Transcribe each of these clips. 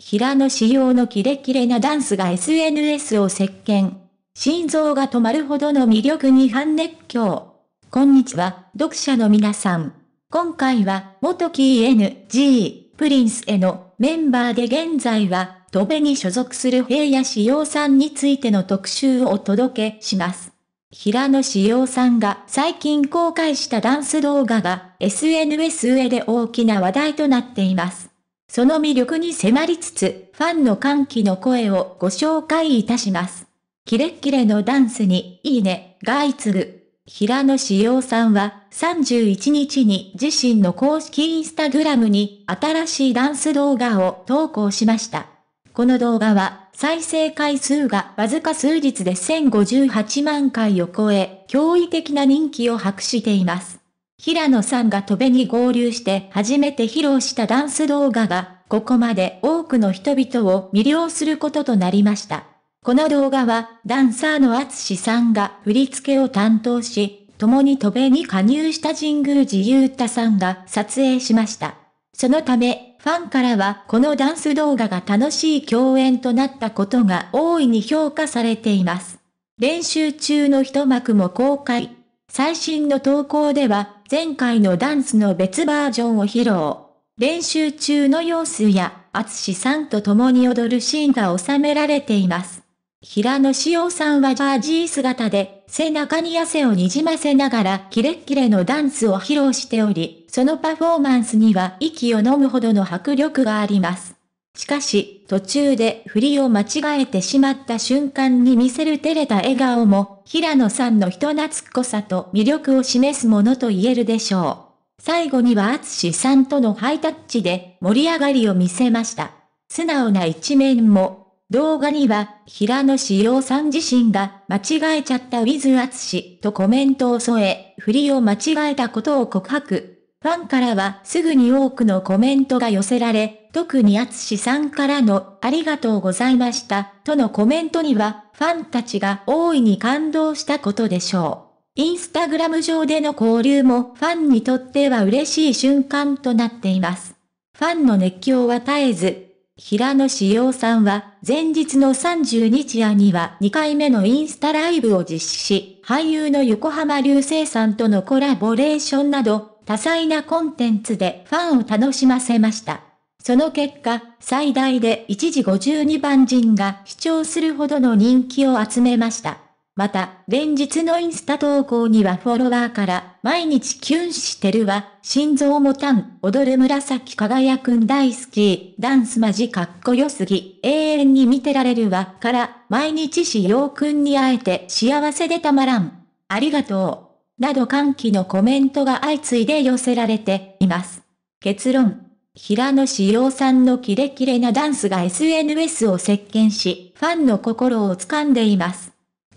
平野仕様のキレキレなダンスが SNS を席巻。心臓が止まるほどの魅力に反熱狂。こんにちは、読者の皆さん。今回は、元キー NG、プリンスへのメンバーで現在は、戸部に所属する平野仕様さんについての特集をお届けします。平野紫耀さんが最近公開したダンス動画が SNS 上で大きな話題となっています。その魅力に迫りつつ、ファンの歓喜の声をご紹介いたします。キレッキレのダンスに、いいね、が相次ぐ。平野志陽さんは、31日に自身の公式インスタグラムに、新しいダンス動画を投稿しました。この動画は、再生回数がわずか数日で1058万回を超え、驚異的な人気を博しています。平野さんが戸辺に合流して初めて披露したダンス動画が、ここまで多くの人々を魅了することとなりました。この動画は、ダンサーの厚さんが振り付けを担当し、共に戸米に加入した神宮寺ゆうたさんが撮影しました。そのため、ファンからはこのダンス動画が楽しい共演となったことが大いに評価されています。練習中の一幕も公開。最新の投稿では、前回のダンスの別バージョンを披露。練習中の様子や、アツシさんと共に踊るシーンが収められています。平野紫耀さんはジャージー姿で、背中に汗をにじませながらキレッキレのダンスを披露しており、そのパフォーマンスには息を飲むほどの迫力があります。しかし、途中で振りを間違えてしまった瞬間に見せる照れた笑顔も、平野さんの人懐っこさと魅力を示すものと言えるでしょう。最後には厚さんとのハイタッチで盛り上がりを見せました。素直な一面も、動画には、平野志陽さん自身が、間違えちゃった with 厚とコメントを添え、振りを間違えたことを告白。ファンからはすぐに多くのコメントが寄せられ、特に厚さんからのありがとうございましたとのコメントには、ファンたちが大いに感動したことでしょう。インスタグラム上での交流もファンにとっては嬉しい瞬間となっています。ファンの熱狂は絶えず、平野志陽さんは前日の30日夜には2回目のインスタライブを実施し、俳優の横浜流星さんとのコラボレーションなど、多彩なコンテンツでファンを楽しませました。その結果、最大で一時52番人が視聴するほどの人気を集めました。また、連日のインスタ投稿にはフォロワーから、毎日キュンしてるわ、心臓もたん、踊る紫輝くん大好き、ダンスマジかっこよすぎ、永遠に見てられるわ、から、毎日しようくんに会えて幸せでたまらん。ありがとう。など歓喜のコメントが相次いで寄せられています。結論。平野志陽さんのキレキレなダンスが SNS を席巻し、ファンの心を掴んでいます。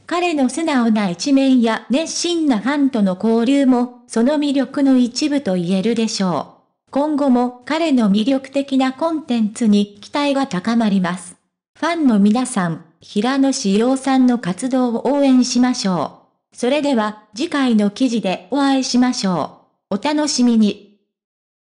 彼の素直な一面や熱心なファンとの交流も、その魅力の一部と言えるでしょう。今後も彼の魅力的なコンテンツに期待が高まります。ファンの皆さん、平野志陽さんの活動を応援しましょう。それでは次回の記事でお会いしましょう。お楽しみに。